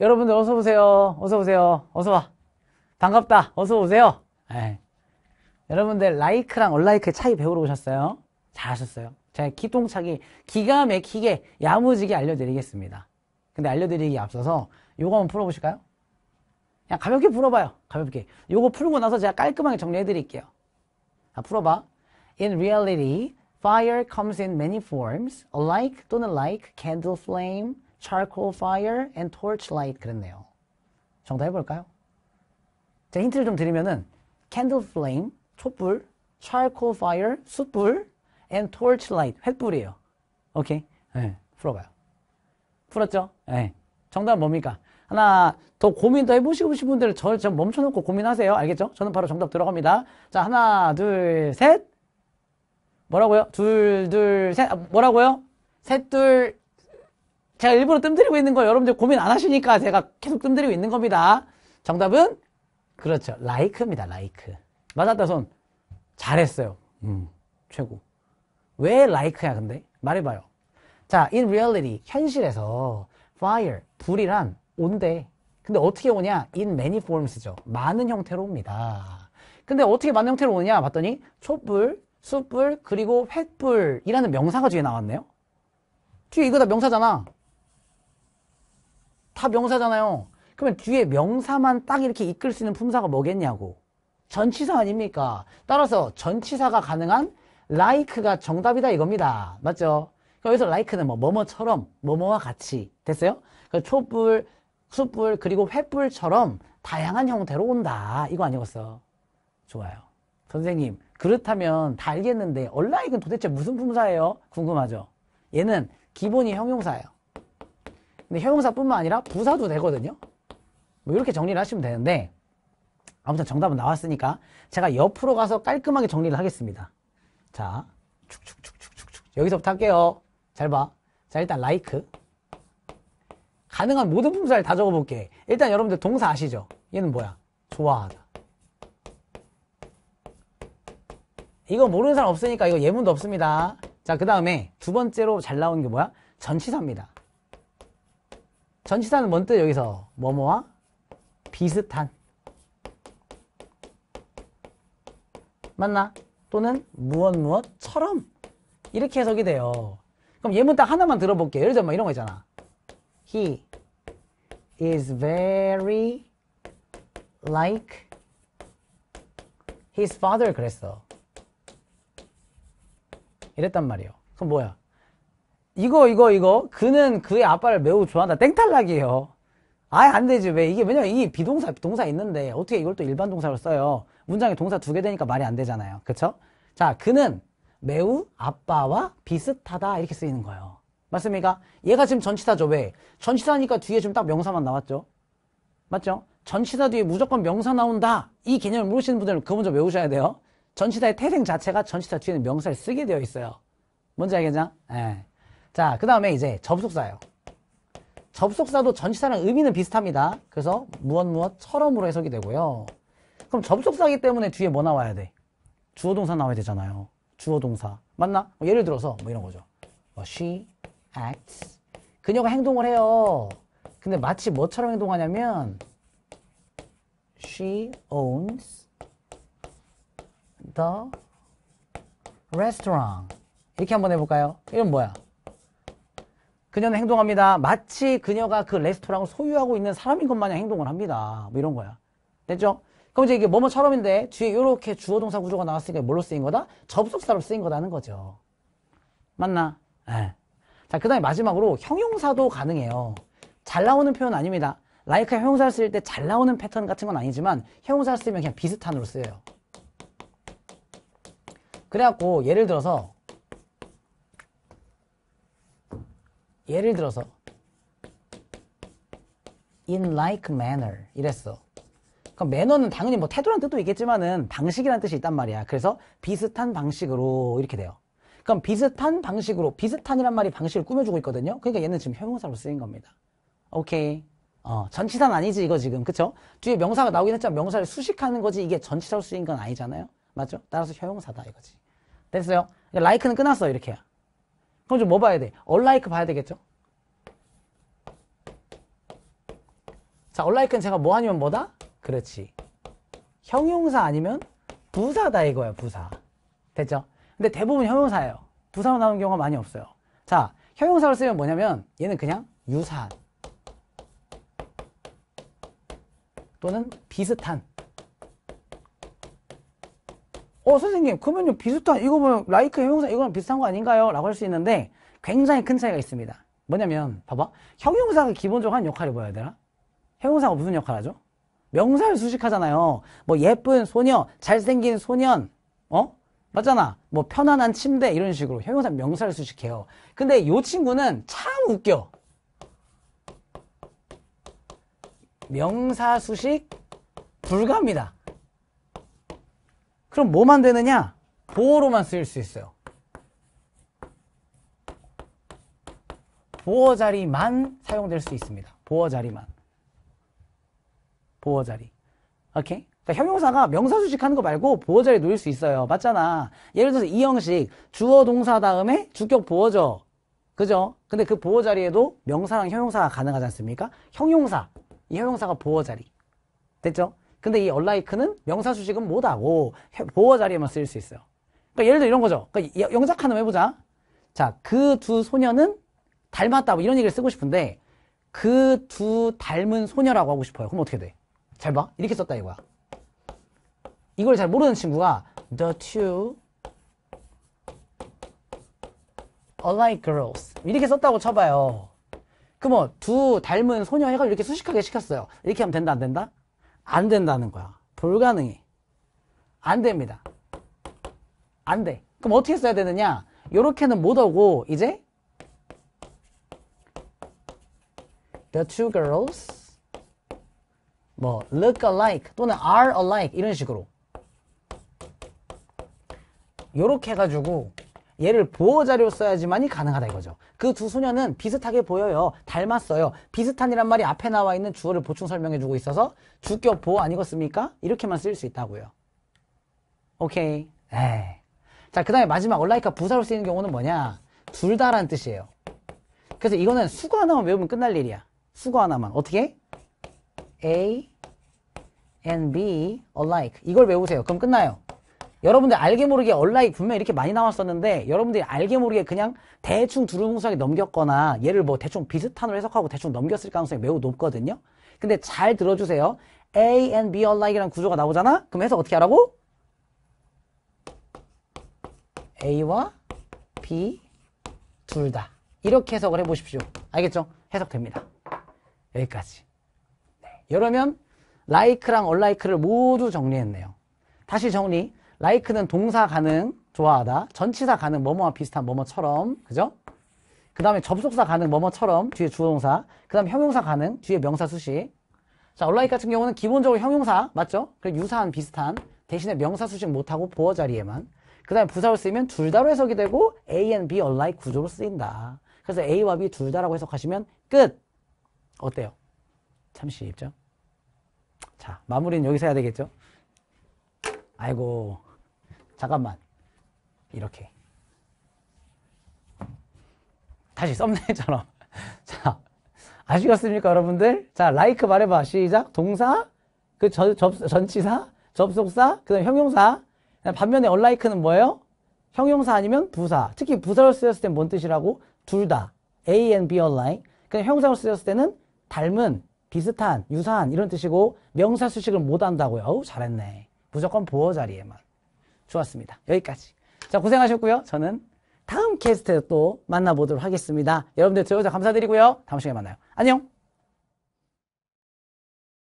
여러분들 어서 오세요. 어서 오세요. 어서 와. 반갑다. 어서 오세요. 에이. 예. 여러분들 라이크랑 얼라이크의 차이 배우러 오셨어요? 잘하셨어요. 제가 기똥차기 기가 막히게 야무지게 알려드리겠습니다. 근데 알려드리기 에 앞서서 요거 한번 풀어보실까요? 그냥 가볍게 풀어봐요. 가볍게. 요거 풀고 나서 제가 깔끔하게 정리해드릴게요. 자, 풀어봐. In reality, fire comes in many forms. A like 또는 like, candle flame, charcoal fire and torchlight 그랬네요. 정답해 볼까요? 자, 힌트를 좀 드리면은 candle flame, 촛불, charcoal fire, 숯불, and torchlight, 횃불이에요. 오케이? 네, 풀어봐요. 풀었죠? 네. 정답은 뭡니까? 하나, 더 고민 더 해보시고 싶은 분들은 저를 멈춰놓고 고민하세요. 알겠죠? 저는 바로 정답 들어갑니다. 자, 하나, 둘, 셋. 뭐라고요? 둘, 둘, 셋. 아, 뭐라고요? 셋, 둘, 제가 일부러 뜸들이고 있는 거 여러분들 고민 안 하시니까 제가 계속 뜸들이고 있는 겁니다. 정답은 그렇죠. 라이크입니다. 라이크. 맞았다 손. 잘했어요. 음, 최고. 왜 라이크야 근데? 말해봐요. 자, in reality, 현실에서 fire, 불이란 온대. 근데 어떻게 오냐? in many forms죠. 많은 형태로 옵니다. 근데 어떻게 많은 형태로 오냐 봤더니 촛불, 숯불, 그리고 횃불이라는 명사가 뒤에 나왔네요. 뒤에 이거 다 명사잖아. 다 명사잖아요. 그러면 뒤에 명사만 딱 이렇게 이끌 수 있는 품사가 뭐겠냐고. 전치사 아닙니까? 따라서 전치사가 가능한 like가 정답이다 이겁니다. 맞죠? 여기서 like는 뭐 뭐뭐처럼, 뭐뭐와 같이 됐어요? 그 촛불, 숯불, 그리고 횃불처럼 다양한 형태로 온다. 이거 아니었어. 좋아요. 선생님, 그렇다면 다 알겠는데 얼라이크는 도대체 무슨 품사예요? 궁금하죠? 얘는 기본이 형용사예요. 근데 형용사뿐만 아니라 부사도 되거든요. 뭐 이렇게 정리를 하시면 되는데 아무튼 정답은 나왔으니까 제가 옆으로 가서 깔끔하게 정리를 하겠습니다. 자, 축축축축축축 여기서부터 할게요. 잘 봐. 자, 일단 like 가능한 모든 품사를 다 적어볼게. 일단 여러분들 동사 아시죠? 얘는 뭐야? 좋아하다. 이거 모르는 사람 없으니까 이거 예문도 없습니다. 자, 그 다음에 두 번째로 잘 나온 게 뭐야? 전치사입니다. 전치사는 뭔뜻 여기서 뭐뭐와 비슷한 맞나? 또는 무엇 무엇처럼 이렇게 해석이 돼요. 그럼 예문 딱 하나만 들어볼게요. 예를 들어 뭐 이런 거 있잖아. He is very like his father 그랬어. 이랬단 말이에요. 그럼 뭐야? 이거 이거 이거 그는 그의 아빠를 매우 좋아한다 땡탈락이에요 아예 안 되지 왜 이게 왜냐면 이 비동사 동사 있는데 어떻게 이걸 또 일반 동사로 써요 문장에 동사 두 개 되니까 말이 안 되잖아요 그쵸 자 그는 매우 아빠와 비슷하다 이렇게 쓰이는 거예요 맞습니까 얘가 지금 전치사죠 왜 전치사니까 뒤에 지금 딱 명사만 나왔죠 맞죠 전치사 뒤에 무조건 명사 나온다 이 개념을 모르시는 분들은 그 먼저 외우셔야 돼요 전치사의 태생 자체가 전치사 뒤에는 명사를 쓰게 되어 있어요 뭔지 알겠죠 예. 자, 그 다음에 이제 접속사예요. 접속사도 전치사랑 의미는 비슷합니다. 그래서 무엇 무엇처럼으로 해석이 되고요. 그럼 접속사기 때문에 뒤에 뭐 나와야 돼? 주어동사 나와야 되잖아요. 주어동사. 맞나? 뭐 예를 들어서 뭐 이런 거죠. 뭐 she acts. 그녀가 행동을 해요. 근데 마치 뭐처럼 행동하냐면 she owns the restaurant. 이렇게 한번 해볼까요? 이건 뭐야? 그녀는 행동합니다. 마치 그녀가 그 레스토랑을 소유하고 있는 사람인 것 마냥 행동을 합니다. 뭐 이런 거야. 됐죠? 그럼 이제 이게 뭐뭐처럼인데 뒤에 이렇게 주어 동사 구조가 나왔으니까 뭘로 쓰인 거다? 접속사로 쓰인 거다는 거죠. 맞나? 네. 자, 그 다음에 마지막으로 형용사도 가능해요. 잘 나오는 표현 아닙니다. 라이크 형용사를 쓸 때 잘 나오는 패턴 같은 건 아니지만 형용사를 쓰면 그냥 비슷한으로 쓰여요. 그래갖고 예를 들어서 예를 들어서 in like manner 이랬어. 그럼 매너는 당연히 뭐 태도란 뜻도 있겠지만은 방식이란 뜻이 있단 말이야. 그래서 비슷한 방식으로 이렇게 돼요. 그럼 비슷한 방식으로 비슷한이란 말이 방식을 꾸며주고 있거든요. 그러니까 얘는 지금 형용사로 쓰인 겁니다. 오케이. 어, 전치사는 아니지 이거 지금 그쵸? 뒤에 명사가 나오긴 했지만 명사를 수식하는 거지 이게 전치사로 쓰인 건 아니잖아요. 맞죠? 따라서 형용사다 이거지. 됐어요? 그러니까 like는 끝났어 이렇게. 그럼 좀 뭐 봐야 돼? unlike 봐야 되겠죠? 자, 얼라이크는 제가 뭐 아니면 뭐다? 그렇지. 형용사 아니면 부사다 이거야, 부사. 됐죠? 근데 대부분 형용사예요. 부사로 나오는 경우가 많이 없어요. 자, 형용사로 쓰면 뭐냐면 얘는 그냥 유사한 또는 비슷한 어 선생님 그러면 비슷한 이거 뭐면 라이크 형용사 이거랑 비슷한 거 아닌가요? 라고 할 수 있는데 굉장히 큰 차이가 있습니다 뭐냐면 봐봐 형용사가 기본적으로 한 역할이 뭐야 되나? 형용사가 무슨 역할을 하죠? 명사를 수식하잖아요. 뭐 예쁜 소녀, 잘생긴 소년, 어? 맞잖아. 뭐 편안한 침대 이런 식으로 형용사 명사를 수식해요. 근데 이 친구는 참 웃겨. 명사 수식 불가입니다 그럼 뭐만 되느냐? 보호로만 쓰일 수 있어요. 보호 자리만 사용될 수 있습니다. 보호 자리만. 보호 자리. 오케이? 그러니까 형용사가 명사수식하는 거 말고 보호 자리 놓일 수 있어요. 맞잖아. 예를 들어서 이 형식 주어 동사 다음에 주격 보호죠. 그죠? 근데 그 보호 자리에도 명사랑 형용사가 가능하지 않습니까? 형용사. 이 형용사가 보호 자리. 됐죠? 근데 이 얼라이크는 명사수식은 못하고 보호 자리에만 쓰일 수 있어요. 그러니까 예를 들어 이런 거죠. 그러니까 영작 하나 해보자. 자, 그 두 소녀는 닮았다. 뭐 이런 얘기를 쓰고 싶은데 그 두 닮은 소녀라고 하고 싶어요. 그럼 어떻게 돼? 잘 봐. 이렇게 썼다 이거야. 이걸 잘 모르는 친구가 the two alike girls 이렇게 썼다고 쳐봐요. 그러두 뭐 닮은 소녀 해가지고 이렇게 수식하게 시켰어요. 이렇게 하면 된다 안 된다? 안 된다는 거야. 불가능해. 안 됩니다. 안 돼. 그럼 어떻게 써야 되느냐? 요렇게는 못 오고 이제 the two girls 뭐 look alike 또는 are alike 이런 식으로 요렇게 해가지고 얘를 보호자료 써야지만이 가능하다 이거죠 그 두 소녀는 비슷하게 보여요 닮았어요 비슷한이란 말이 앞에 나와 있는 주어를 보충 설명해주고 있어서 주격 보호 아니겠습니까? 이렇게만 쓰일 수 있다고요 오케이 에이. 자, 그 다음에 마지막 like가 부사로 쓰이는 경우는 뭐냐? 둘 다란 뜻이에요. 그래서 이거는 수거 하나만 외우면 끝날 일이야. 수거 하나만. 어떻게? A and B alike 이걸 외우세요. 그럼 끝나요. 여러분들 알게 모르게 alike 분명 이렇게 많이 나왔었는데 여러분들이 알게 모르게 그냥 대충 두루뭉술하게 넘겼거나 얘를 뭐 대충 비슷한으로 해석하고 대충 넘겼을 가능성이 매우 높거든요. 근데 잘 들어주세요. A and B alike이라는 구조가 나오잖아? 그럼 해석 어떻게 하라고? A와 B 둘 다. 이렇게 해석을 해보십시오. 알겠죠? 해석됩니다. 여기까지. 이러면 like랑 unlike를 모두 정리했네요. 다시 정리. like는 동사 가능, 좋아하다. 전치사 가능, 뭐뭐와 비슷한 뭐뭐처럼. 그죠? 그 다음에 접속사 가능, 뭐뭐처럼. 뒤에 주동사. 그 다음 에 형용사 가능, 뒤에 명사 수식. 자, unlike 같은 경우는 기본적으로 형용사, 맞죠? 그럼 유사한 비슷한. 대신에 명사 수식 못하고 보어 자리에만. 그 다음에 부사로 쓰이면 둘 다로 해석이 되고 A and B unlike 구조로 쓰인다. 그래서 A와 B 둘 다라고 해석하시면 끝! 어때요? 참 쉽죠? 자, 마무리는 여기서 해야 되겠죠? 아이고, 잠깐만. 이렇게. 다시 썸네일처럼. 자, 아시겠습니까, 여러분들? 자, 라이크 like 말해봐. 시작. 동사, 그 저, 접, 전치사, 접속사, 그 다음 형용사. 반면에 unlike는 뭐예요? 형용사 아니면 부사. 특히 부사로 쓰였을 땐 뭔 뜻이라고? 둘 다. A and B online. 그냥 형용사로 쓰였을 때는 닮은, 비슷한, 유사한 이런 뜻이고 명사 수식을 못 한다고요. 어우, 잘했네. 무조건 보어 자리에만. 좋았습니다. 여기까지. 자, 고생하셨고요. 저는 다음 캐스트에서 또 만나보도록 하겠습니다. 여러분들 들어주셔서 감사드리고요. 다음 시간에 만나요. 안녕!